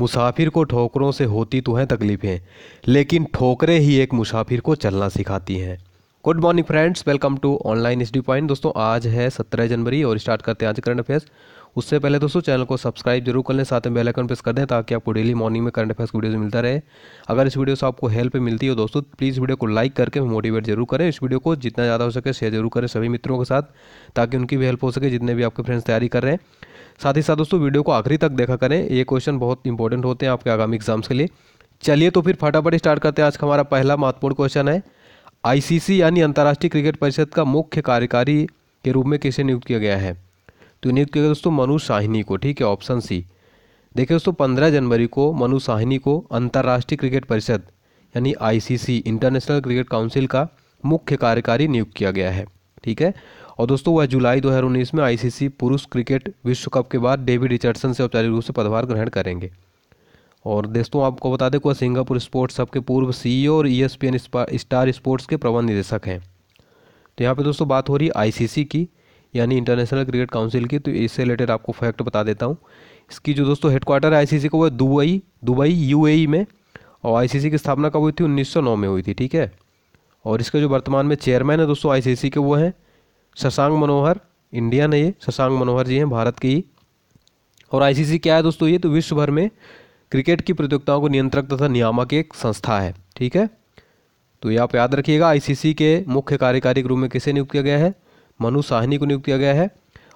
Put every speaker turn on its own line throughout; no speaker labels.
मुसाफिर को ठोकरों से होती तो हैं तकलीफ़ें लेकिन ठोकरें ही एक मुसाफिर को चलना सिखाती हैं good morning friends welcome to online study point दोस्तों आज है सत्रह जनवरी और स्टार्ट करते हैं आज करंट अफेयर्स उससे पहले दोस्तों चैनल को सब्सक्राइब जरूर कर लें साथ में आइकन प्रेस कर दें ताकि आपको डेली मॉर्निंग में करंट अफेयर्स वीडियोज़ मिलता रहे अगर इस वीडियो से आपको हेल्प मिलती हो दोस्तों प्लीज़ वीडियो को लाइक करके मोटिवेट जरूर करें इस वीडियो को जितना ज़्यादा हो सके शेयर जरूर करें सभी मित्रों के साथ ताकि उनकी भी हेल्प हो सके जितने भी आपके फ्रेंड्स तैयारी कर रहे हैं साथ ही साथ दोस्तों वीडियो को आखिरी तक देखा करें ये क्वेश्चन बहुत इंपॉर्टेंट होते हैं आपके आगामी एग्जाम्स के लिए चलिए तो फिर फटाफट स्टार्ट करते हैं आज का हमारा पहला महत्वपूर्ण क्वेश्चन है आईसीसी यानी अंतर्राष्ट्रीय क्रिकेट परिषद का मुख्य कार्यकारी के रूप में किसे नियुक्त किया गया है तो नियुक्त किया दोस्तों मनु साहिनी को ठीक है ऑप्शन सी देखिए दोस्तों पंद्रह जनवरी को मनु साहिनी को अंतर्राष्ट्रीय क्रिकेट परिषद यानी आईसीसी इंटरनेशनल क्रिकेट काउंसिल का मुख्य कार्यकारी नियुक्त किया गया है ठीक है और दोस्तों वह जुलाई 2019 में आईसीसी पुरुष क्रिकेट विश्व कप के बाद डेविड रिचर्डसन से औपचारिक रूप से पदभार ग्रहण करेंगे और दोस्तों आपको बता दें कि वह सिंगापुर स्पोर्ट्स हब के पूर्व सीईओ e और ईएसपीएन e स्टार स्पोर्ट्स के प्रबंध निदेशक हैं तो यहाँ पे दोस्तों बात हो रही है आईसीसी की यानी इंटरनेशनल क्रिकेट काउंसिल की तो इससे रिलेटेड आपको फैक्ट बता देता हूँ इसकी जो दोस्तों हेडक्वार्टर है आई का वो दुबई दुबई यू e में और आई की स्थापना कब हुई थी उन्नीस में हुई थी ठीक है और इसके जो वर्तमान में चेयरमैन है दोस्तों आई के वो हैं शशांक मनोहर इंडियन है ये शशांक मनोहर जी हैं भारत की ही और आई क्या है दोस्तों ये तो विश्व भर में क्रिकेट की प्रतियोगिताओं को नियंत्रक तथा नियामक एक संस्था है ठीक है तो ये आप याद रखिएगा आईसीसी के मुख्य कार्यकारी रूप में किसे नियुक्त किया गया है मनु साहनी को नियुक्त किया गया है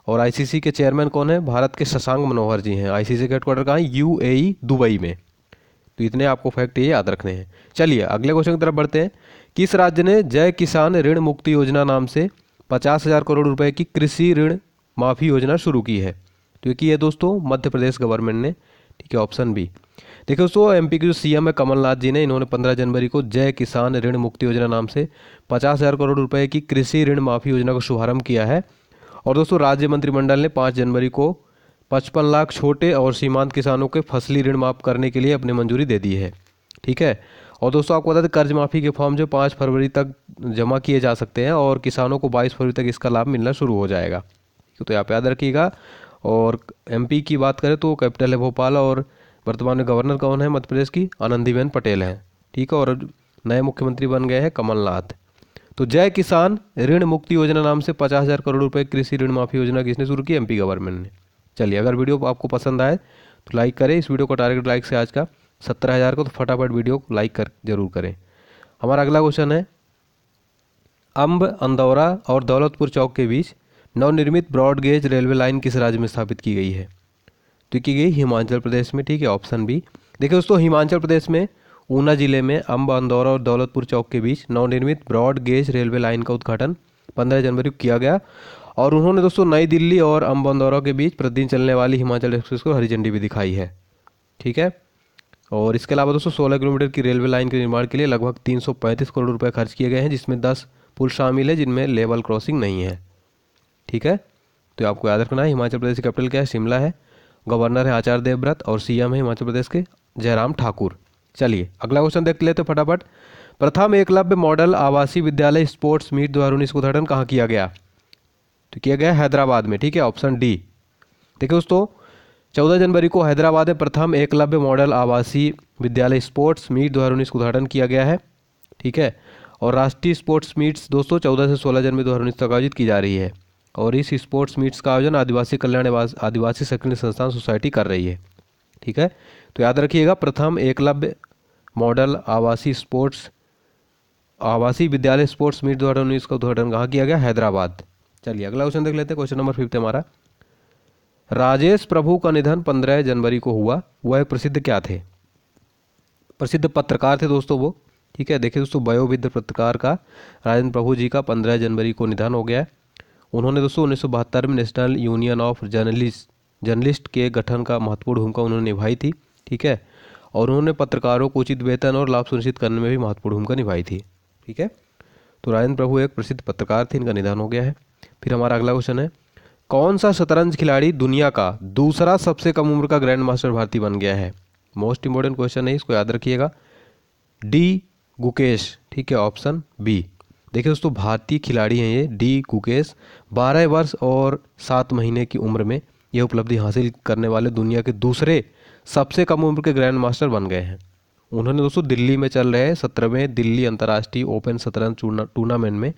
और आईसीसी के चेयरमैन कौन है भारत के शशांक मनोहर जी हैं आईसीसी के हेडक्वार्टर कहाँ यू यू e, दुबई में तो इतने आपको फैक्ट ये याद रखने हैं चलिए अगले क्वेश्चन की तरफ बढ़ते हैं किस राज्य ने जय किसान ऋण मुक्ति योजना नाम से पचास हज़ार करोड़ रुपए की कृषि ऋण माफ़ी योजना शुरू की है तो ये की है दोस्तों मध्य प्रदेश गवर्नमेंट ने ठीक है ऑप्शन बी देखिए दोस्तों एम के जो सी है कमलनाथ जी ने इन्होंने 15 जनवरी को जय किसान ऋण मुक्ति योजना नाम से पचास हज़ार करोड़ रुपए की कृषि ऋण माफ़ी योजना का शुभारंभ किया है और दोस्तों राज्य मंत्रिमंडल ने 5 जनवरी को पचपन लाख छोटे और सीमांत किसानों के फसली ऋण माफ़ करने के लिए अपनी मंजूरी दे दी है ठीक है और दोस्तों आपको बता दें कर्ज माफ़ी के फॉर्म जो पाँच फरवरी तक जमा किए जा सकते हैं और किसानों को बाईस फरवरी तक इसका लाभ मिलना शुरू हो जाएगा तो आप याद रखिएगा और एमपी की बात करें तो कैपिटल है भोपाल और वर्तमान में गवर्नर कौन है मध्य प्रदेश की आनंदीबेन पटेल हैं ठीक है और नए मुख्यमंत्री बन गए हैं कमलनाथ तो जय किसान ऋण मुक्ति योजना नाम से पचास हज़ार करोड़ रुपए कृषि ऋण माफी योजना किसने शुरू की एमपी गवर्नमेंट ने चलिए अगर वीडियो आपको पसंद आए तो लाइक करें इस वीडियो का टारगेट लाइक से आज का सत्रह हज़ार को तो फटाफट वीडियो को लाइक कर जरूर करें हमारा अगला क्वेश्चन है अम्ब अंदौरा और दौलतपुर चौक के बीच नवनिर्मित ब्रॉडगेज रेलवे लाइन किस राज्य में स्थापित की गई है तो की गई हिमाचल प्रदेश में ठीक है ऑप्शन बी देखिए दोस्तों हिमाचल प्रदेश में ऊना जिले में अम्ब अंदौर और दौलतपुर चौक के बीच नवनिर्मित ब्रॉड गेज रेलवे लाइन का उद्घाटन 15 जनवरी को किया गया और उन्होंने दोस्तों नई दिल्ली और अम्ब अंदौरा के बीच प्रतिदिन चलने वाली हिमाचल एक्सप्रेस को हरी झंडी भी दिखाई है ठीक है और इसके अलावा दोस्तों सोलह किलोमीटर की रेलवे लाइन के निर्माण के लिए लगभग तीन करोड़ रुपये खर्च किए गए हैं जिसमें दस पुल शामिल है जिनमें लेवल क्रॉसिंग नहीं है ठीक है तो आपको याद रखना है हिमाचल प्रदेश की कैपिटल क्या है शिमला है गवर्नर है आचार्य देवव्रत और सीएम है हिमाचल प्रदेश के जयराम ठाकुर चलिए अगला क्वेश्चन देख लेते फटाफट प्रथम एकलव्य मॉडल आवासीय विद्यालय स्पोर्ट्स मीट दो हज़ार उन्नीस का उद्घाटन कहाँ किया गया तो किया गया हैदराबाद में ठीक है ऑप्शन डी देखिए दोस्तों चौदह जनवरी को हैदराबाद में प्रथम एकलव्य मॉडल आवासीय विद्यालय स्पोर्ट्स मीट दो हज़ार उन्नीस उद्घाटन किया गया है ठीक है और राष्ट्रीय स्पोर्ट्स मीट्स दोस्तों चौदह से सोलह जनवरी दो हज़ार उन्नीस तक आयोजित की जा रही है और इस स्पोर्ट्स मीट्स का आयोजन आदिवासी कल्याण आदिवासी शैक्षणिक संस्थान सोसाइटी कर रही है ठीक है तो याद रखिएगा प्रथम एकलव्य मॉडल आवासीय स्पोर्ट्स आवासीय विद्यालय स्पोर्ट्स मीट दो हज़ार उन्नीस का उद्घाटन कहाँ किया गया हैदराबाद चलिए अगला क्वेश्चन देख लेते हैं क्वेश्चन नंबर फिफ्थ हमारा राजेश प्रभु का निधन पंद्रह जनवरी को हुआ वह एक प्रसिद्ध क्या थे प्रसिद्ध पत्रकार थे दोस्तों वो ठीक है देखिए दोस्तों वयोविद्ध पत्रकार का राजेंद्र प्रभु जी का पंद्रह जनवरी को निधन हो गया है उन्होंने दोस्तों उन्नीस में national union of journalist journalist के गठन का महत्वपूर्ण भूमिका उन्होंने निभाई थी ठीक है और उन्होंने पत्रकारों को उचित वेतन और लाभ सुनिश्चित करने में भी महत्वपूर्ण भूमिका निभाई थी ठीक है तो राजेंद्र प्रभु एक प्रसिद्ध पत्रकार थे इनका निधन हो गया है फिर हमारा अगला क्वेश्चन है कौन सा शतरंज खिलाड़ी दुनिया का दूसरा सबसे कम उम्र का ग्रैंड मास्टर भारतीय बन गया है मोस्ट इंपॉर्टेंट क्वेश्चन है इसको याद रखिएगा डी गुकेश ठीक है ऑप्शन बी देखिए दोस्तों भारतीय खिलाड़ी हैं ये डी कुकेश बारह वर्ष और सात महीने की उम्र में ये उपलब्धि हासिल करने वाले दुनिया के दूसरे सबसे कम उम्र के ग्रैंड मास्टर बन गए हैं उन्होंने दोस्तों दिल्ली में चल रहे सत्रहवें दिल्ली अंतर्राष्ट्रीय ओपन शतरंज टूर्नामेंट में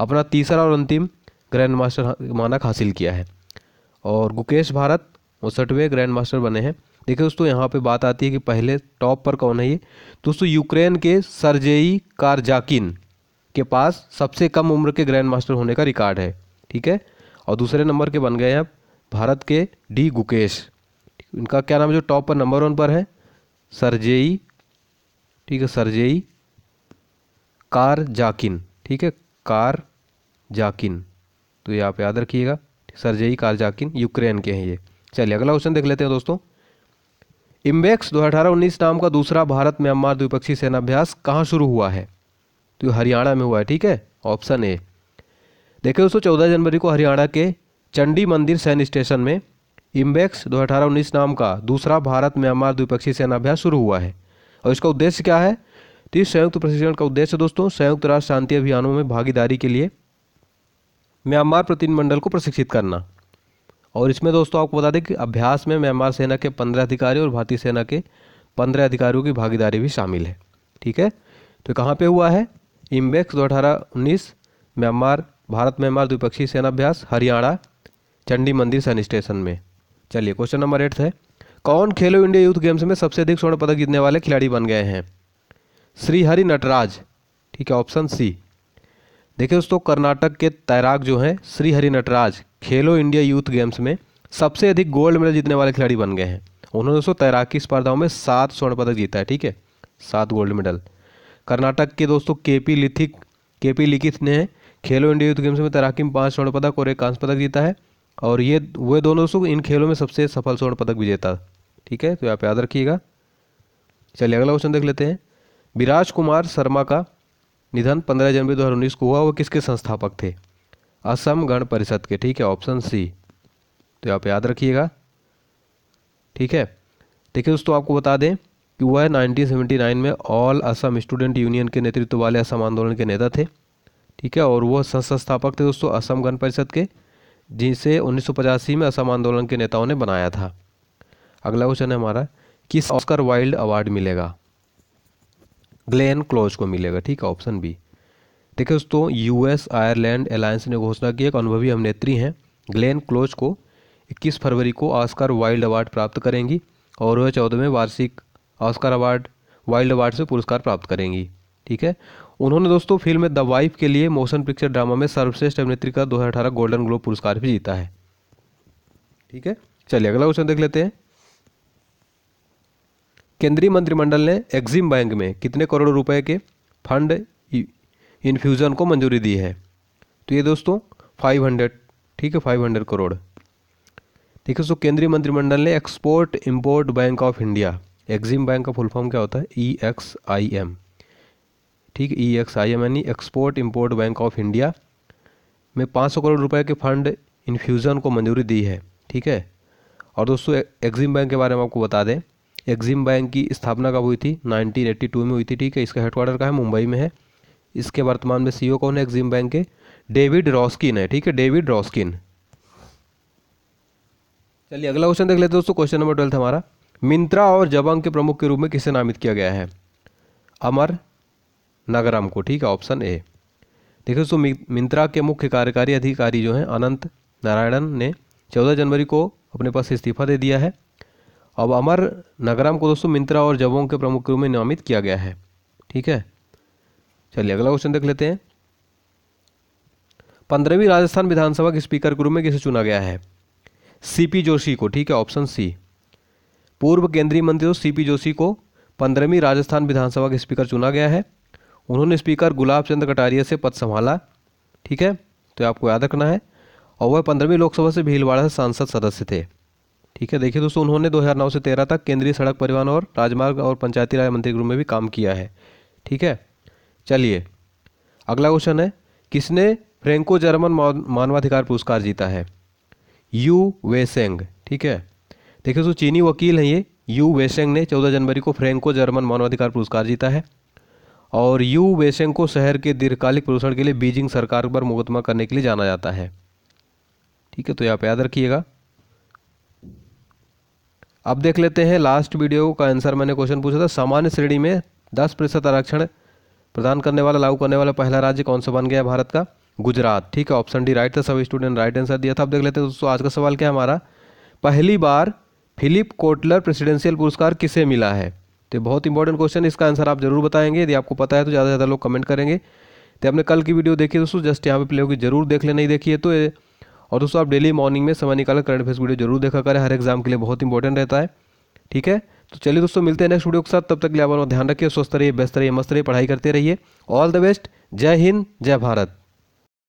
अपना तीसरा और अंतिम ग्रैंड मास्टर मानक हासिल किया है और गुकेश भारत उनसठवें ग्रैंड मास्टर बने हैं देखिए दोस्तों यहाँ पे बात आती है कि पहले टॉप पर कौन है ये दोस्तों यूक्रेन के सरजेई कारजाकिन के पास सबसे कम उम्र के ग्रैंड मास्टर होने का रिकॉर्ड है ठीक है और दूसरे नंबर के बन गए हैं भारत के डी गुकेश इनका क्या नाम है जो टॉप पर नंबर वन पर है सरजेई ठीक है सरजेई कार जाकिन ठीक है कार जाकिन तो ये आप याद रखिएगा सरजेई कार जाकिन यूक्रेन के हैं ये चलिए अगला क्वेश्चन देख लेते हैं दोस्तों इम्बेक्स दो हज़ार नाम का दूसरा भारत म्यांमार द्विपक्षीय सेनाभ्यास कहाँ शुरू हुआ है तो हरियाणा में हुआ है ठीक है ऑप्शन ए देखिए दोस्तों चौदह जनवरी को हरियाणा के चंडी मंदिर सैन्य स्टेशन में इम्बेक्स दो अठारह उन्नीस नाम का दूसरा भारत म्यांमार द्विपक्षीय सेनाभ्यास शुरू हुआ है और इसका उद्देश्य क्या है तो इस संयुक्त प्रशिक्षण का उद्देश्य दोस्तों संयुक्त राष्ट्र शांति अभियानों में भागीदारी के लिए म्यांमार प्रतिनिधिमंडल को प्रशिक्षित करना और इसमें दोस्तों आपको बता दें कि अभ्यास में म्यांमार सेना के पंद्रह अधिकारी और भारतीय सेना के पंद्रह अधिकारियों की भागीदारी भी शामिल है ठीक है तो कहाँ पे हुआ है इम्बेक्स दो अठारह उन्नीस म्यांमार भारत म्यांमार द्विपक्षीय सेनाभ्यास हरियाणा चंडी मंदिर सैन स्टेशन में चलिए क्वेश्चन नंबर एट है कौन खेलो इंडिया यूथ गेम्स में सबसे अधिक स्वर्ण पदक जीतने वाले खिलाड़ी बन गए हैं श्री हरि नटराज ठीक है ऑप्शन सी देखिए दोस्तों कर्नाटक के तैराक जो हैं श्रीहरि नटराज खेलो इंडिया यूथ गेम्स में सबसे अधिक गोल्ड मेडल जीतने वाले खिलाड़ी बन गए हैं उन्होंने दोस्तों तैराकी स्पर्धाओं में सात स्वर्ण पदक जीता है ठीक है सात गोल्ड मेडल कर्नाटक के दोस्तों के पी लिथिक के पी लिखित ने खेलो इंडिया यूथ गेम्स में तैराकी में पाँच स्वर्ण पदक और एक कांस्य पदक जीता है और ये वे दोनों दोस्तों इन खेलों में सबसे सफल स्वर्ण पदक विजेता ठीक है तो आप याद रखिएगा चलिए अगला क्वेश्चन देख लेते हैं विराज कुमार शर्मा का निधन पंद्रह जनवरी उन्नीस को हुआ वो किसके संस्थापक थे असम गण परिषद के ठीक है ऑप्शन सी तो आप याद रखिएगा ठीक है देखिए दोस्तों आपको बता दें कि वह 1979 में ऑल असम स्टूडेंट यूनियन के नेतृत्व वाले असम आंदोलन के नेता थे ठीक है और वह संस्थापक थे दोस्तों असम गण परिषद के जिसे उन्नीस में असम आंदोलन के नेताओं ने बनाया था अगला क्वेश्चन है हमारा किस ऑस्कर वाइल्ड अवार्ड मिलेगा ग्लेन क्लोज को मिलेगा ठीक है ऑप्शन बी देखिए दोस्तों यूएस आयरलैंड अलायंस ने घोषणा की एक अनुभवी अभिनेत्री हैं ग्लेन क्लोज को इक्कीस फरवरी को ऑस्कर वाइल्ड अवार्ड प्राप्त करेंगी और वह चौदहवें वार्षिक ऑस्कर अवार्ड वाइल्ड अवार्ड से पुरस्कार प्राप्त करेंगी ठीक है उन्होंने दोस्तों फिल्म द वाइफ के लिए मोशन पिक्चर ड्रामा में सर्वश्रेष्ठ अभिनेत्री का दो गोल्डन ग्लोब पुरस्कार भी जीता है ठीक है चलिए अगला क्वेश्चन देख लेते हैं केंद्रीय मंत्रिमंडल ने एक्जिम बैंक में कितने करोड़ रुपए के फंड इन्फ्यूज़न को मंजूरी दी है तो ये दोस्तों 500 ठीक है 500 करोड़ है सो केंद्रीय मंत्रिमंडल ने export import bank of India Exim bank का फुल फॉर्म क्या होता है ई एक्स आई एम ठीक ई एक्स आई एम यानी export import bank of India में पाँच सौ करोड़ रुपए के फंड इन्फ्यूज़न को मंजूरी दी है ठीक है और दोस्तों एक्जिम बैंक के बारे में आपको बता दें एक्जिम बैंक की स्थापना कब हुई थी 1982 में हुई थी ठीक है इसका हेडक्वार्टर कहाँ है मुंबई में है इसके वर्तमान में सीईओ e कौन है एक्जिम बैंक के डेविड रॉस्किन है ठीक है डेविड रॉस्किन चलिए अगला क्वेश्चन देख लेते हैं दोस्तों क्वेश्चन नंबर ट्वेल्थ हमारा मिंत्रा और जबंग के प्रमुख के रूप में किसे नामित किया गया है अमर नगरम को ठीक है ऑप्शन ए देखिए दोस्तों मिंत्रा के मुख्य कार्यकारी अधिकारी जो हैं अनंत नारायणन ने 14 जनवरी को अपने पास इस्तीफा दे दिया है अब अमर नगराम को दोस्तों मिंत्रा और जबोंग के प्रमुख के रूप में नामित किया गया है ठीक है चलिए अगला क्वेश्चन देख लेते हैं पंद्रहवीं राजस्थान विधानसभा के स्पीकर के रूप में किसे चुना गया है सीपी जोशी को ठीक है ऑप्शन सी पूर्व केंद्रीय मंत्री सी पी जोशी को पंद्रहवीं राजस्थान विधानसभा के स्पीकर चुना गया है उन्होंने स्पीकर गुलाब चंद कटारिया से पद संभाला ठीक है तो आपको याद रखना है और वह पंद्रहवीं लोकसभा से भीलवाड़ा से सांसद सदस्य थे ठीक है देखिए दोस्तों उन्होंने 2009 से 13 तक केंद्रीय सड़क परिवहन और राजमार्ग और पंचायती राज मंत्री ग्रुप में भी काम किया है ठीक है चलिए अगला क्वेश्चन है किसने फ्रेंको जर्मन मानवाधिकार पुरस्कार जीता है यू वेसेंग ठीक है देखिए तो चीनी वकील हैं ये यू वेसेंग ने 14 जनवरी को फ्रेंको जर्मन मानवाधिकार पुरस्कार जीता है और यू वेसेंग को शहर के दीर्घकालिक प्रदूषण के लिए बीजिंग सरकार पर मुकदमा करने के लिए जाना जाता है ठीक है तो आप याद रखिएगा अब देख लेते हैं लास्ट वीडियो का आंसर मैंने क्वेश्चन पूछा था सामान्य श्रेणी में दस प्रतिशत आरक्षण प्रदान करने वाला लागू करने वाला पहला राज्य कौन सा बन गया भारत का गुजरात ठीक है ऑप्शन डी राइट था सभी स्टूडेंट राइट आंसर दिया था अब देख लेते हैं दोस्तों आज का सवाल क्या हमारा पहली बार फिलिप कोटलर प्रेसिडेंशियल पुरस्कार किसे मिला है तो बहुत इंपॉर्टेंट क्वेश्चन इसका आंसर आप जरूर बताएंगे यदि आपको पता है तो ज़्यादा से ज़्यादा लोग कमेंट करेंगे तो आपने कल की वीडियो देखी दोस्तों जस्ट यहाँ पे प्ले होगी जरूर देख ले नहीं देखिए तो और दोस्तों आप डेली मॉर्निंग में समय निकाल करंट अफेयर्स वीडियो जरूर देखा करें हर एग्जाम के लिए बहुत इंपॉर्टेंट रहता है ठीक है तो चलिए दोस्तों मिलते हैं नेक्स्ट वीडियो के साथ तब तक लिए आप ध्यान रखिए स्वस्थ रहिए बेस्त रहिए मस्त रहिए पढ़ाई करते रहिए ऑल द बेस्ट जय हिंद जय भारत